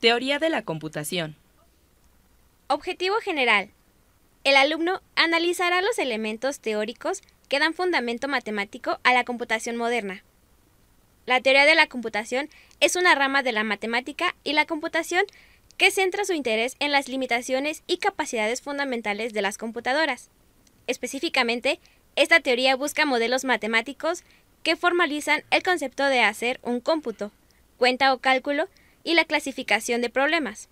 Teoría de la computación. Objetivo general. El alumno analizará los elementos teóricos que dan fundamento matemático a la computación moderna. La teoría de la computación es una rama de la matemática y la computación que centra su interés en las limitaciones y capacidades fundamentales de las computadoras. Específicamente, esta teoría busca modelos matemáticos que formalizan el concepto de hacer un cómputo, cuenta o cálculo y la clasificación de problemas.